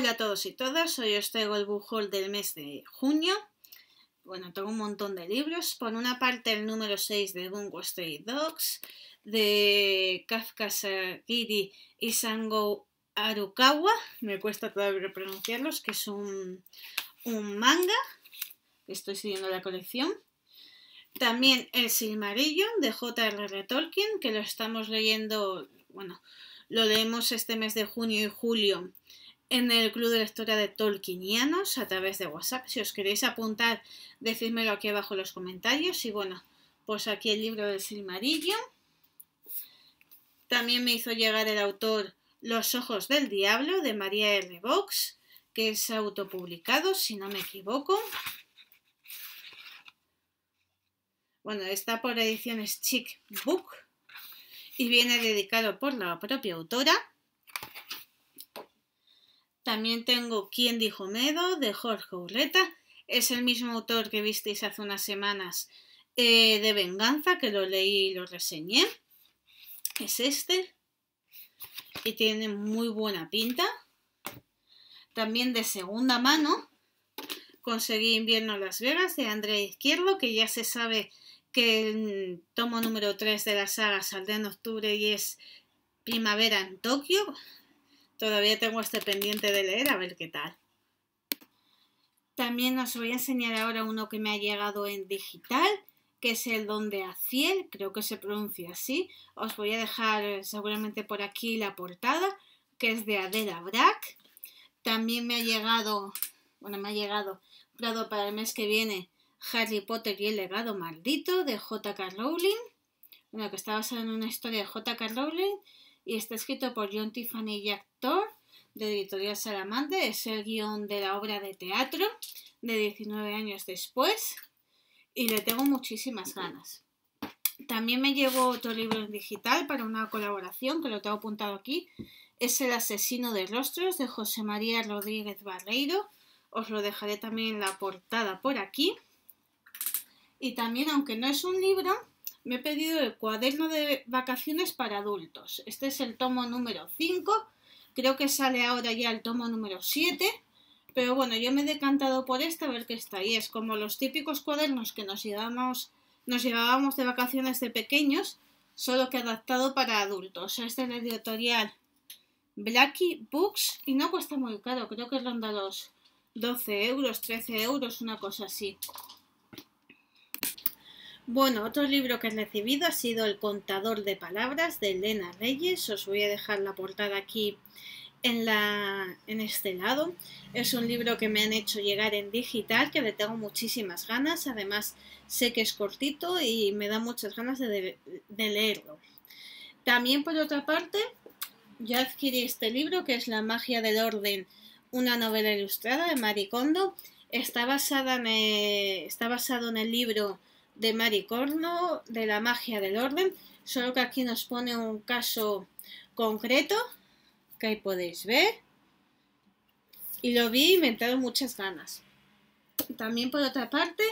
Hola a todos y todas, hoy os traigo el book del mes de junio. Bueno, tengo un montón de libros. Por una parte, el número 6 de Bungo Stray Dogs, de Kafka Sakiri y Sango Arukawa, me cuesta todavía pronunciarlos, que es un, manga, que estoy siguiendo la colección. También El Silmarillion de J.R.R. Tolkien, que lo estamos leyendo, bueno, lo leemos este mes de junio y julio en el Club de Lectura de Tolkienianos a través de WhatsApp. Si os queréis apuntar, decídmelo aquí abajo en los comentarios. Y bueno, pues aquí el libro del Silmarillo. También me hizo llegar el autor Los Ojos del Diablo de María R. Vox, que es autopublicado, si no me equivoco. Bueno, está por ediciones Chic Book y viene dedicado por la propia autora. También tengo Quién dijo Medo de Jorge Urreta. Es el mismo autor que visteis hace unas semanas eh, de Venganza, que lo leí y lo reseñé. Es este. Y tiene muy buena pinta. También de segunda mano conseguí Invierno en Las Vegas de André Izquierdo, que ya se sabe que el tomo número 3 de la saga saldrá en octubre y es Primavera en Tokio. Todavía tengo este pendiente de leer, a ver qué tal. También os voy a enseñar ahora uno que me ha llegado en digital, que es el don de Aciel, creo que se pronuncia así. Os voy a dejar eh, seguramente por aquí la portada, que es de Adela Brack. También me ha llegado, bueno, me ha llegado, para el mes que viene, Harry Potter y el legado maldito de J.K. Rowling. Bueno, que está basado en una historia de J.K. Rowling y está escrito por John Tiffany y Actor de Editorial Salamante. Es el guión de la obra de teatro de 19 años después y le tengo muchísimas ganas. También me llevo otro libro en digital para una colaboración que lo tengo apuntado aquí. Es El asesino de rostros de José María Rodríguez Barreiro. Os lo dejaré también en la portada por aquí. Y también, aunque no es un libro, me he pedido el cuaderno de vacaciones para adultos. Este es el tomo número 5. Creo que sale ahora ya el tomo número 7. Pero bueno, yo me he decantado por este, a ver qué está. Y es como los típicos cuadernos que nos llevábamos de vacaciones de pequeños, solo que adaptado para adultos. Este es el editorial Blackie Books y no cuesta muy caro. Creo que ronda los 12 euros, 13 euros, una cosa así. Bueno, otro libro que he recibido ha sido El contador de palabras de Elena Reyes. Os voy a dejar la portada aquí en, la, en este lado. Es un libro que me han hecho llegar en digital, que le tengo muchísimas ganas. Además, sé que es cortito y me da muchas ganas de, leerlo. También, por otra parte, ya adquirí este libro, que es La magia del orden, una novela ilustrada de Maricondo. Está, basada está basado en el libro de Maricorno, de la magia del orden, solo que aquí nos pone un caso concreto que ahí podéis ver. Y lo vi y me muchas ganas. También por otra parte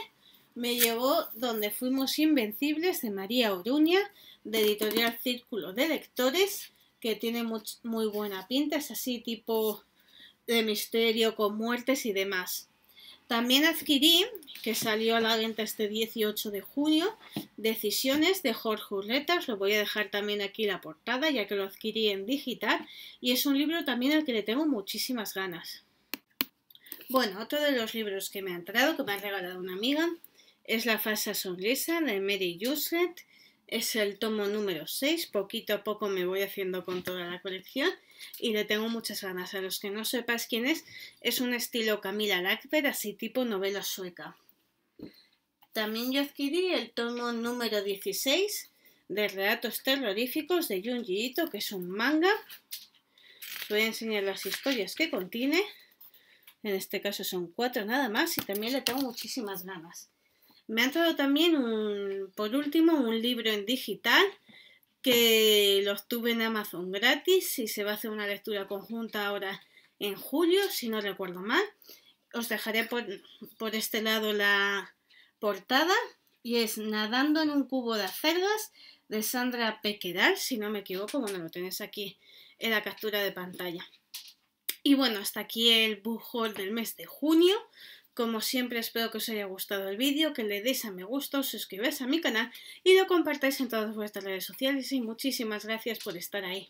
me llevó donde fuimos invencibles de María Oruña, de editorial Círculo de Lectores, que tiene muy buena pinta, es así tipo de misterio con muertes y demás. También adquirí, que salió a la venta este 18 de junio, Decisiones de Jorge Urreta. lo voy a dejar también aquí la portada, ya que lo adquirí en digital. Y es un libro también al que le tengo muchísimas ganas. Bueno, otro de los libros que me ha entrado, que me ha regalado una amiga, es La falsa sonrisa de Mary yusset Es el tomo número 6. Poquito a poco me voy haciendo con toda la colección y le tengo muchas ganas. A los que no sepas quién es, es un estilo Camila Lackberg, así tipo novela sueca. También yo adquirí el tomo número 16 de Relatos Terroríficos de Junji Ito, que es un manga. voy a enseñar las historias que contiene. En este caso son cuatro nada más y también le tengo muchísimas ganas. Me han traído también, un, por último, un libro en digital que los tuve en Amazon gratis y se va a hacer una lectura conjunta ahora en julio, si no recuerdo mal. Os dejaré por, este lado la portada y es Nadando en un cubo de acerdas de Sandra Pequedal, si no me equivoco, bueno, lo tenéis aquí en la captura de pantalla. Y bueno, hasta aquí el book del mes de junio. Como siempre espero que os haya gustado el vídeo, que le deis a me gusta, os suscribáis a mi canal y lo compartáis en todas vuestras redes sociales y muchísimas gracias por estar ahí.